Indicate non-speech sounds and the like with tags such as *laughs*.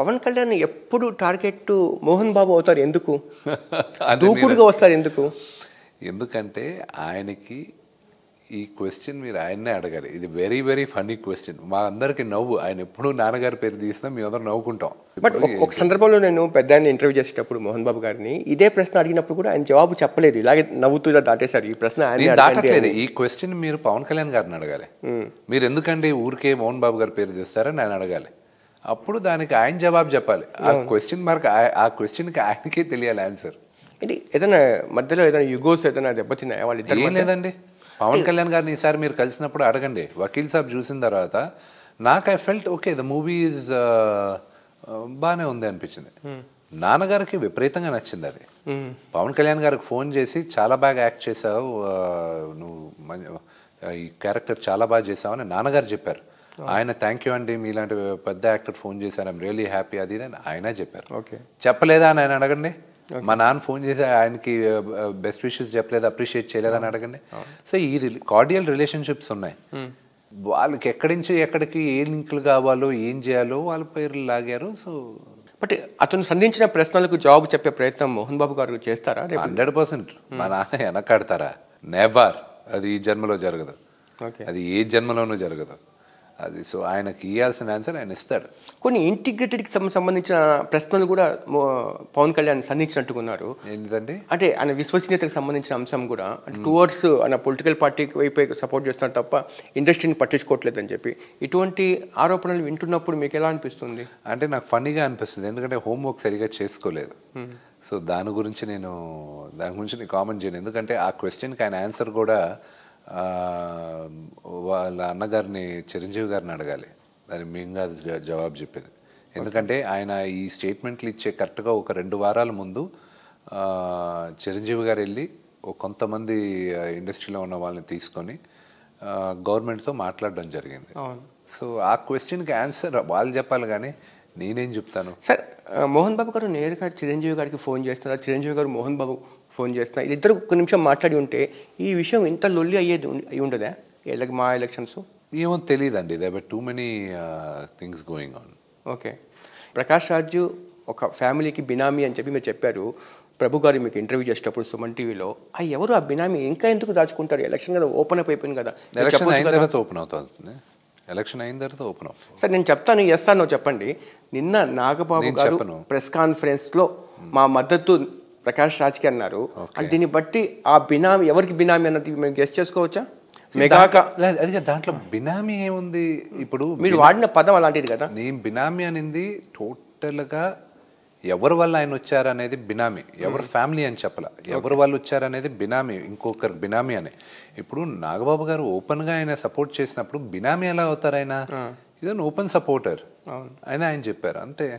పవన్ కళ్యాణ్ ఎప్పుడు టార్గెట్ మోహన్ బాబు అవుతారు ఎందుకు *laughs* దూకుడుగా వస్తారు ఎందుకు ఎందుకంటే ఆయనకి ఈ క్వశ్చన్ మీరు ఆయన్నే అడగాలి ఇది వెరీ వెరీ ఫన్నీ క్వశ్చన్ మా అందరికి నవ్వు ఆయన ఎప్పుడు నాన్నగారి పేరు తీసినా మేము అందరం నవ్వుకుంటాం బట్ ఒక సందర్భంలో నేను పెద్ద ఇంటర్వ్యూ చేసేటప్పుడు మోహన్ బాబు గారిని ఇదే ప్రశ్న అడిగినప్పుడు కూడా ఆయన జవాబు చెప్పలేదు ఇలాగే నవ్వుతూ దాటేశారు ఈ ప్రశ్న ఆయన దాటట్లేదు ఈ క్వశ్చన్ మీరు పవన్ కళ్యాణ్ గారిని అడగాలి మీరు ఎందుకంటే ఊరికే మోహన్ బాబు గారి పేరు తీస్తారని ఆయన అడగాలి అప్పుడు దానికి ఆయన జవాబు చెప్పాలి ఆ క్వశ్చన్ మార్క్ ఆ క్వశ్చన్కి ఆయనకే తెలియాలి ఆన్సర్ అంటే ఏదైనా మధ్యలో ఏదైనా యుగోస్ ఏదైనా దెబ్బతిన్నాయా వాళ్ళు ఏం లేదండి పవన్ కళ్యాణ్ గారిని ఈసారి మీరు కలిసినప్పుడు అడగండి వకీల్ సాబ్ చూసిన తర్వాత నాకు I felt okay the movie is బాగానే ఉంది అనిపించింది నాన్నగారికి విపరీతంగా నచ్చింది అది పవన్ కళ్యాణ్ గారికి ఫోన్ చేసి చాలా బాగా యాక్ట్ చేసావు నువ్వు ఈ క్యారెక్టర్ చాలా బాగా చేసావు అని నాన్నగారు చెప్పారు ఆయన థ్యాంక్ యూ అండి మీలాంటి పెద్ద యాక్టర్ ఫోన్ చేశారు ఐమ్ రియలీ హ్యాపీ అది అని ఆయన చెప్పారు ఓకే చెప్పలేదా అని ఆయన అడగండి మా నాన్న ఫోన్ చేసి ఆయనకి బెస్ట్ విషెస్ చెప్పలేదు అప్రిషియేట్ చేయలేదని అడగండి సో ఈ కార్డియల్ రిలేషన్షిప్స్ ఉన్నాయి hmm. వాళ్ళకి ఎక్కడి నుంచి ఎక్కడికి ఏ లింకులు కావాలో ఏం చేయాలో వాళ్ళ పేరు లాగారు సో బట్ అతను సంధించిన ప్రశ్నలకు జవాబు చెప్పే ప్రయత్నం మోహన్ బాబు గారు చేస్తారా హండ్రెడ్ పర్సెంట్ hmm. మా నాన్న వెనకాడతారా నెవర్ అది ఈ జన్మలో జరగదు అది ఏ జన్మలోనూ జరగదు అది సో ఆయనకి ఇవ్వాల్సిన ఆన్సర్ ఆయన ఇస్తాడు కొన్ని ఇంటిగ్రేటెడ్కి సంబంధించిన ప్రశ్నలు కూడా పవన్ కళ్యాణ్ సంధించినట్టుకున్నారు ఏంటంటే అంటే ఆయన విశ్వసనీయతకు సంబంధించిన అంశం కూడా టువర్డ్స్ ఆయన పొలిటికల్ పార్టీకి వైపు సపోర్ట్ చేస్తున్నారు తప్ప ఇండస్ట్రీని పట్టించుకోవట్లేదని చెప్పి ఇటువంటి ఆరోపణలు వింటున్నప్పుడు మీకు ఎలా అనిపిస్తుంది అంటే నాకు ఫన్నీగా అనిపిస్తుంది ఎందుకంటే హోంవర్క్ సరిగా చేసుకోలేదు hmm. సో దాని గురించి నేను దాని గురించి నేను కామెంట్ చేయను ఎందుకంటే ఆ క్వశ్చన్కి ఆయన ఆన్సర్ కూడా వాళ్ళ అన్నగారిని చిరంజీవి గారిని అడగాలి దాని మేము అది జవాబు చెప్పేది ఎందుకంటే ఆయన ఈ స్టేట్మెంట్లు ఇచ్చే కరెక్ట్గా ఒక రెండు వారాల ముందు చిరంజీవి గారు వెళ్ళి కొంతమంది ఇండస్ట్రీలో ఉన్న వాళ్ళని తీసుకొని గవర్నమెంట్తో మాట్లాడడం జరిగింది సో ఆ క్వశ్చన్కి ఆన్సర్ వాళ్ళు చెప్పాలి కానీ నేనేం చెప్తాను సార్ మోహన్ బాబు గారు నేరుగా చిరంజీవి గారికి ఫోన్ చేస్తున్నారు చిరంజీవి గారు మోహన్ బాబు ఫోన్ చేస్తున్నారు ఇద్దరు ఒక్క నిమిషం మాట్లాడి ఉంటే ఈ విషయం ఇంత లొల్లి అయ్యేది అయి ఉండదా మా ఎలక్షన్స్ ఏమో తెలియదండి they but too many things going on okay Prakash Raju ఒక ఫ్యామిలీకి బినామీ అని చెప్పి మీరు చెప్పారు ప్రభు గారు మీకు ఇంటర్వ్యూ చేసేటప్పుడు సుమన్ టీవీలో ఆ ఎవరు ఆ బినామీ ఇంకా ఎందుకు దాచుకుంటారు ఎలక్షన్ కదా ఓపెన్ అప్ అయిపోయింది కదా ఎలక్షన్ అయిన తర్వాత ఓపెన్ అవుతుంది ఎలక్షన్ అయిన తర్వాత ఓపెన్ అవుతుంది సార్ నేను చెప్తాను ఎస్ అన్నో చెప్పండి నిన్న నాగబాబు గారు ప్రెస్ కాన్ఫరెన్స్లో hmm. మా మద్దతు ప్రకాష్ రాజ్కి అన్నారు దీన్ని బట్టి ఆ బినామీ ఎవరికి బినామీ అన్నది మేము గెస్ట్ చేసుకోవచ్చా అది దాంట్లో బినామీ ఏముంది ఇప్పుడు మీరు వాడిన పదం అలాంటిది కదా నేను బినామీ అనింది టోటల్గా ఎవరి వల్ల ఆయన వచ్చారనేది బినామీ ఎవరి ఫ్యామిలీ అని చెప్పాల ఎవరి వాళ్ళు వచ్చారనేది బినామీ ఇంకొకరు బినామీ అని ఇప్పుడు నాగబాబు గారు ఓపెన్గా ఆయన సపోర్ట్ చేసినప్పుడు బినామీ ఎలా అవుతారు ఆయన ఇదని ఓపెన్ సపోర్టర్ అని ఆయన చెప్పారు అంతే